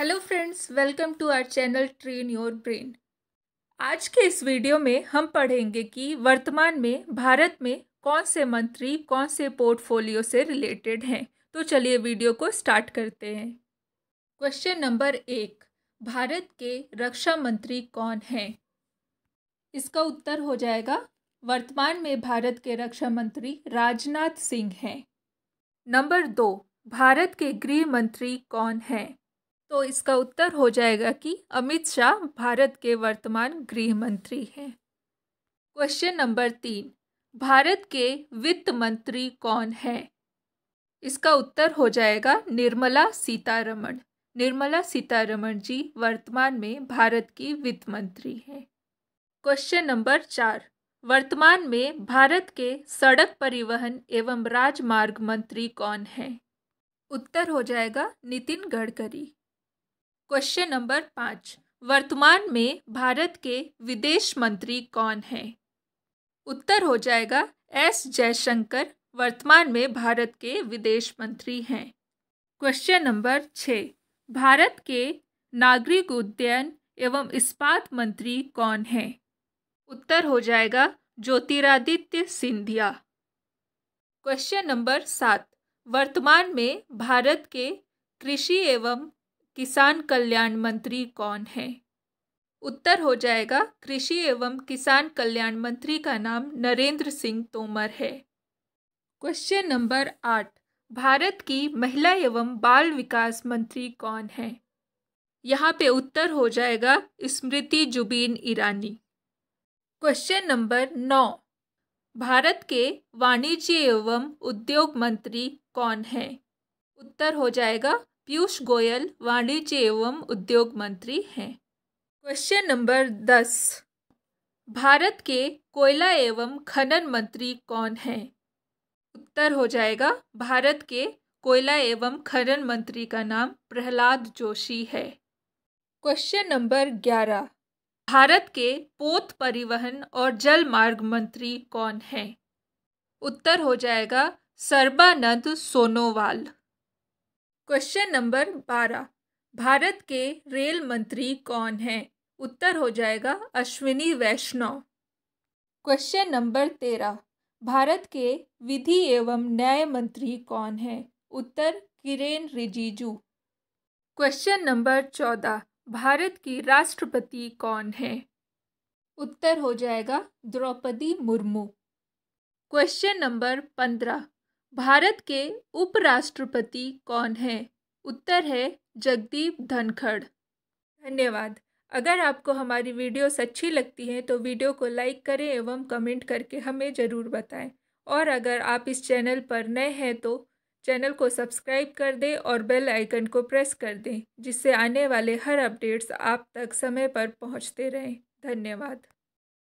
hello friends welcome to our channel train your brain आज के इस वीडियो में हम पढ़ेंगे कि वर्तमान में भारत में कौन से मंत्री कौन से पोर्टफोलियो से रिलेटेड हैं तो चलिए वीडियो को स्टार्ट करते हैं क्वेश्चन नंबर एक भारत के रक्षा मंत्री कौन हैं इसका उत्तर हो जाएगा वर्तमान में भारत के रक्षा मंत्री राजनाथ सिंह हैं नंबर दो भारत के गृह मंत्री कौन हैं तो इसका उत्तर हो जाएगा कि अमित शाह भारत के वर्तमान गृह मंत्री हैं क्वेश्चन नंबर तीन भारत के वित्त मंत्री कौन है इसका उत्तर हो जाएगा निर्मला सीतारमण निर्मला सीतारमण जी वर्तमान में भारत की वित्त मंत्री हैं क्वेश्चन नंबर चार वर्तमान में भारत के सड़क परिवहन एवं राजमार्ग मंत्री कौन हैं उत्तर हो जाएगा नितिन गडकरी क्वेश्चन नंबर पाँच वर्तमान में भारत के विदेश मंत्री कौन हैं उत्तर हो जाएगा एस जयशंकर वर्तमान में भारत के विदेश मंत्री हैं क्वेश्चन नंबर छः भारत के नागरिक उड्डयन एवं इस्पात मंत्री कौन हैं उत्तर हो जाएगा ज्योतिरादित्य सिंधिया क्वेश्चन नंबर सात वर्तमान में भारत के कृषि एवं किसान कल्याण मंत्री कौन है उत्तर हो जाएगा कृषि एवं किसान कल्याण मंत्री का नाम नरेंद्र सिंह तोमर है क्वेश्चन नंबर आठ भारत की महिला एवं बाल विकास मंत्री कौन है यहाँ पे उत्तर हो जाएगा स्मृति जुबीन ईरानी क्वेश्चन नंबर नौ भारत के वाणिज्य एवं उद्योग मंत्री कौन है उत्तर हो जाएगा पीयूष गोयल वाणिज्य एवं उद्योग मंत्री हैं क्वेश्चन नंबर दस भारत के कोयला एवं खनन मंत्री कौन हैं उत्तर हो जाएगा भारत के कोयला एवं खनन मंत्री का नाम प्रहलाद जोशी है क्वेश्चन नंबर ग्यारह भारत के पोत परिवहन और जल मार्ग मंत्री कौन हैं उत्तर हो जाएगा सर्बानंद सोनोवाल क्वेश्चन नंबर बारह भारत के रेल मंत्री कौन हैं उत्तर हो जाएगा अश्विनी वैष्णव क्वेश्चन नंबर तेरह भारत के विधि एवं न्याय मंत्री कौन हैं उत्तर किरेन रिजिजू क्वेश्चन नंबर चौदह भारत की राष्ट्रपति कौन है उत्तर हो जाएगा द्रौपदी मुर्मू क्वेश्चन नंबर पंद्रह भारत के उपराष्ट्रपति कौन हैं उत्तर है जगदीप धनखड़ धन्यवाद अगर आपको हमारी वीडियोस अच्छी लगती हैं तो वीडियो को लाइक करें एवं कमेंट करके हमें ज़रूर बताएं और अगर आप इस चैनल पर नए हैं तो चैनल को सब्सक्राइब कर दें और बेल आइकन को प्रेस कर दें जिससे आने वाले हर अपडेट्स आप तक समय पर पहुंचते रहें धन्यवाद